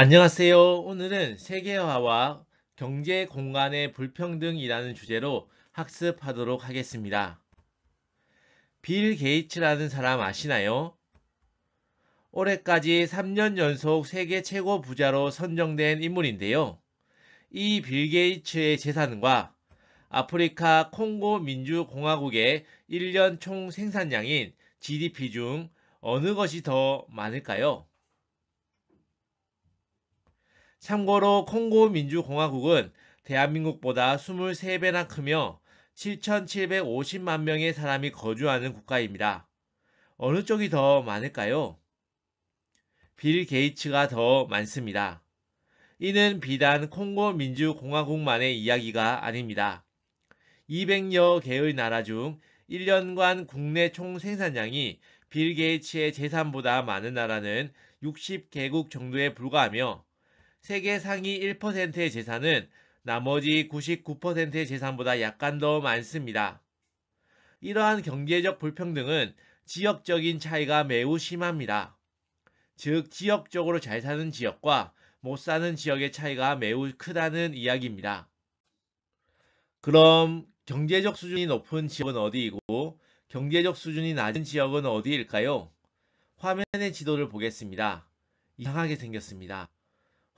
안녕하세요. 오늘은 세계화와 경제 공간의 불평등이라는 주제로 학습하도록 하겠습니다. 빌 게이츠라는 사람 아시나요? 올해까지 3년 연속 세계 최고 부자로 선정된 인물인데요. 이 빌 게이츠의 재산과 아프리카 콩고 민주공화국의 1년 총 생산량인 GDP 중 어느 것이 더 많을까요? 참고로 콩고 민주공화국은 대한민국보다 23배나 크며 7,750만 명의 사람이 거주하는 국가입니다. 어느 쪽이 더 많을까요? 빌 게이츠가 더 많습니다. 이는 비단 콩고 민주공화국만의 이야기가 아닙니다. 200여 개의 나라 중 1년간 국내 총 생산량이 빌 게이츠의 재산보다 많은 나라는 60개국 정도에 불과하며 세계 상위 1%의 재산은 나머지 99%의 재산보다 약간 더 많습니다. 이러한 경제적 불평등은 지역적인 차이가 매우 심합니다. 즉, 지역적으로 잘 사는 지역과 못 사는 지역의 차이가 매우 크다는 이야기입니다. 그럼 경제적 수준이 높은 지역은 어디이고 경제적 수준이 낮은 지역은 어디일까요? 화면의 지도를 보겠습니다. 이상하게 생겼습니다.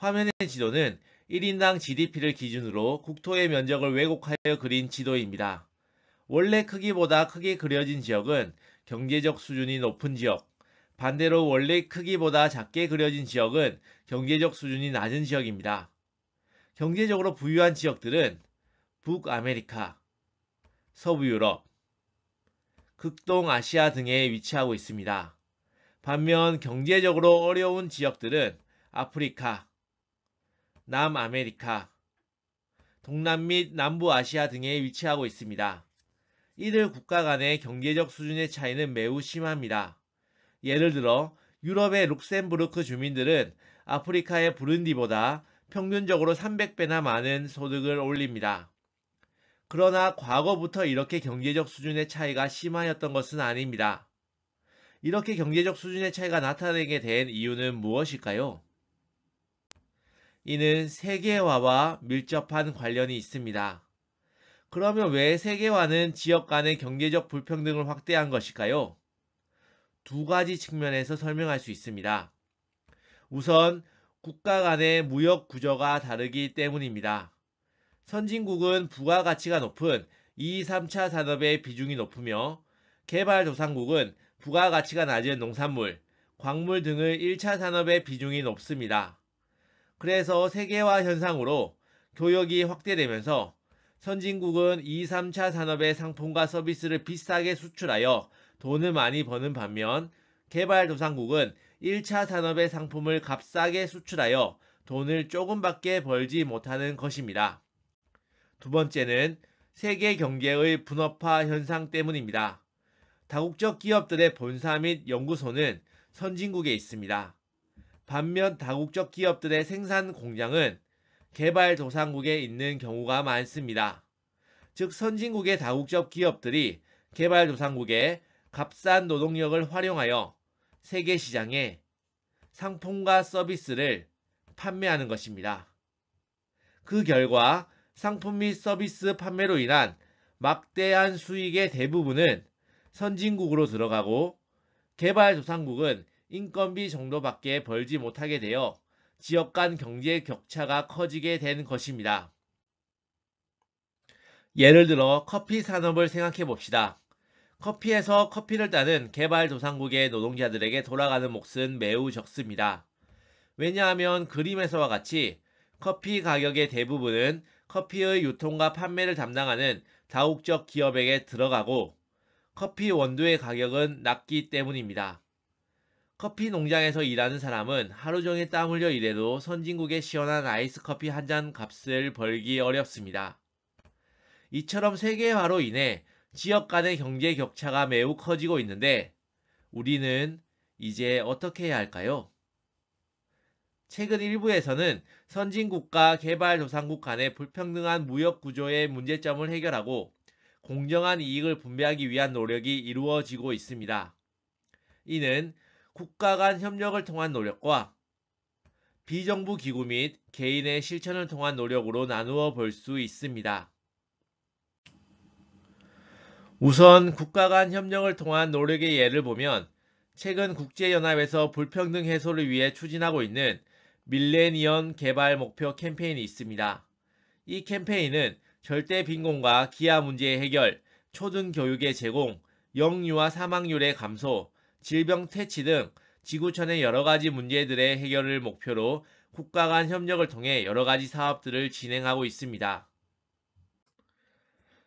화면의 지도는 1인당 GDP를 기준으로 국토의 면적을 왜곡하여 그린 지도입니다. 원래 크기보다 크게 그려진 지역은 경제적 수준이 높은 지역, 반대로 원래 크기보다 작게 그려진 지역은 경제적 수준이 낮은 지역입니다. 경제적으로 부유한 지역들은 북아메리카, 서부유럽, 극동아시아 등에 위치하고 있습니다. 반면 경제적으로 어려운 지역들은 아프리카, 남아메리카, 동남 및 남부아시아 등에 위치하고 있습니다. 이들 국가 간의 경제적 수준의 차이는 매우 심합니다. 예를 들어 유럽의 룩셈부르크 주민들은 아프리카의 부룬디보다 평균적으로 300배나 많은 소득을 올립니다. 그러나 과거부터 이렇게 경제적 수준의 차이가 심하였던 것은 아닙니다. 이렇게 경제적 수준의 차이가 나타나게 된 이유는 무엇일까요? 이는 세계화와 밀접한 관련이 있습니다. 그러면 왜 세계화는 지역 간의 경제적 불평등을 확대한 것일까요? 두 가지 측면에서 설명할 수 있습니다. 우선 국가 간의 무역 구조가 다르기 때문입니다. 선진국은 부가가치가 높은 2, 3차 산업의 비중이 높으며 개발도상국은 부가가치가 낮은 농산물, 광물 등의 1차 산업의 비중이 높습니다. 그래서 세계화 현상으로 교역이 확대되면서 선진국은 2, 3차 산업의 상품과 서비스를 비싸게 수출하여 돈을 많이 버는 반면 개발도상국은 1차 산업의 상품을 값싸게 수출하여 돈을 조금밖에 벌지 못하는 것입니다. 두 번째는 세계 경제의 분업화 현상 때문입니다. 다국적 기업들의 본사 및 연구소는 선진국에 있습니다. 반면 다국적 기업들의 생산 공장은 개발도상국에 있는 경우가 많습니다. 즉 선진국의 다국적 기업들이 개발도상국에 값싼 노동력을 활용하여 세계 시장에 상품과 서비스를 판매하는 것입니다. 그 결과 상품 및 서비스 판매로 인한 막대한 수익의 대부분은 선진국으로 들어가고 개발도상국은 인건비 정도밖에 벌지 못하게 되어 지역 간 경제 격차가 커지게 된 것입니다. 예를 들어 커피 산업을 생각해 봅시다. 커피에서 커피를 따는 개발도상국의 노동자들에게 돌아가는 몫은 매우 적습니다. 왜냐하면 그림에서와 같이 커피 가격의 대부분은 커피의 유통과 판매를 담당하는 다국적 기업에게 들어가고 커피 원두의 가격은 낮기 때문입니다. 커피 농장에서 일하는 사람은 하루 종일 땀 흘려 일해도 선진국의 시원한 아이스 커피 한 잔 값을 벌기 어렵습니다. 이처럼 세계화로 인해 지역 간의 경제 격차가 매우 커지고 있는데 우리는 이제 어떻게 해야 할까요? 최근 일부에서는 선진국과 개발도상국 간의 불평등한 무역 구조의 문제점을 해결하고 공정한 이익을 분배하기 위한 노력이 이루어지고 있습니다. 이는 국가 간 협력을 통한 노력과 비정부 기구 및 개인의 실천을 통한 노력으로 나누어 볼 수 있습니다. 우선 국가 간 협력을 통한 노력의 예를 보면 최근 국제연합에서 불평등 해소를 위해 추진하고 있는 밀레니언 개발 목표 캠페인이 있습니다. 이 캠페인은 절대 빈곤과 기아 문제의 해결, 초등 교육의 제공, 영유아 사망률의 감소, 질병 퇴치 등 지구촌의 여러 가지 문제들의 해결을 목표로 국가 간 협력을 통해 여러 가지 사업들을 진행하고 있습니다.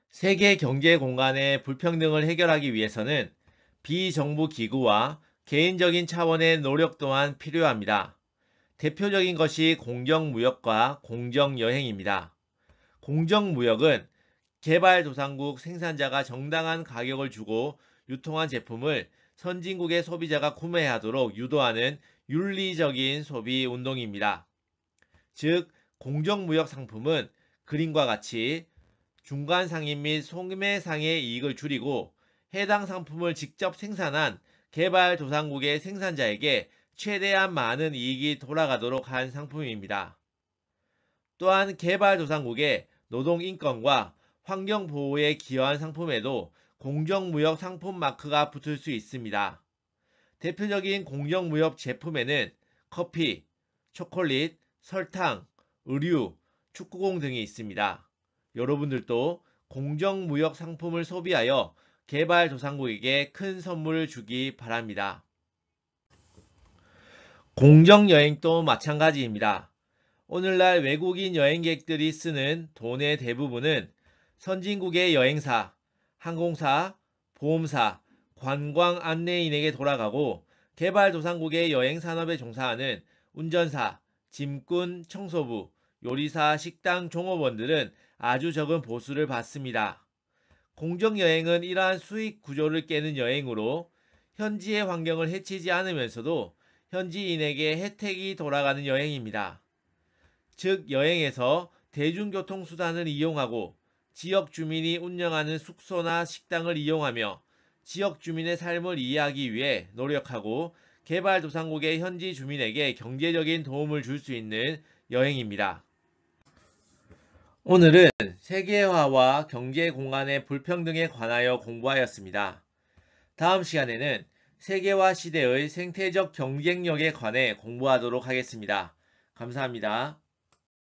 세계 경제 공간의 불평등을 해결하기 위해서는 비정부 기구와 개인적인 차원의 노력 또한 필요합니다. 대표적인 것이 공정무역과 공정여행입니다. 공정무역은 개발도상국 생산자가 정당한 가격을 주고 유통한 제품을 선진국의 소비자가 구매하도록 유도하는 윤리적인 소비 운동입니다. 즉, 공정무역 상품은 그림과 같이 중간 상인 및 소매 상의 이익을 줄이고 해당 상품을 직접 생산한 개발도상국의 생산자에게 최대한 많은 이익이 돌아가도록 한 상품입니다. 또한 개발도상국의 노동인권과 환경보호에 기여한 상품에도 공정무역 상품 마크가 붙을 수 있습니다. 대표적인 공정무역 제품에는 커피, 초콜릿, 설탕, 의류, 축구공 등이 있습니다. 여러분들도 공정무역 상품을 소비하여 개발도상국에게 큰 선물을 주기 바랍니다. 공정여행도 마찬가지입니다. 오늘날 외국인 여행객들이 쓰는 돈의 대부분은 선진국의 여행사, 항공사, 보험사, 관광 안내인에게 돌아가고 개발도상국의 여행 산업에 종사하는 운전사, 짐꾼, 청소부, 요리사, 식당 종업원들은 아주 적은 보수를 받습니다. 공정여행은 이러한 수익 구조를 깨는 여행으로 현지의 환경을 해치지 않으면서도 현지인에게 혜택이 돌아가는 여행입니다. 즉, 여행에서 대중교통수단을 이용하고 지역 주민이 운영하는 숙소나 식당을 이용하며 지역 주민의 삶을 이해하기 위해 노력하고 개발도상국의 현지 주민에게 경제적인 도움을 줄 수 있는 여행입니다. 오늘은 세계화와 경제 공간의 불평등에 관하여 공부하였습니다. 다음 시간에는 세계화 시대의 생태적 경쟁력에 관해 공부하도록 하겠습니다. 감사합니다.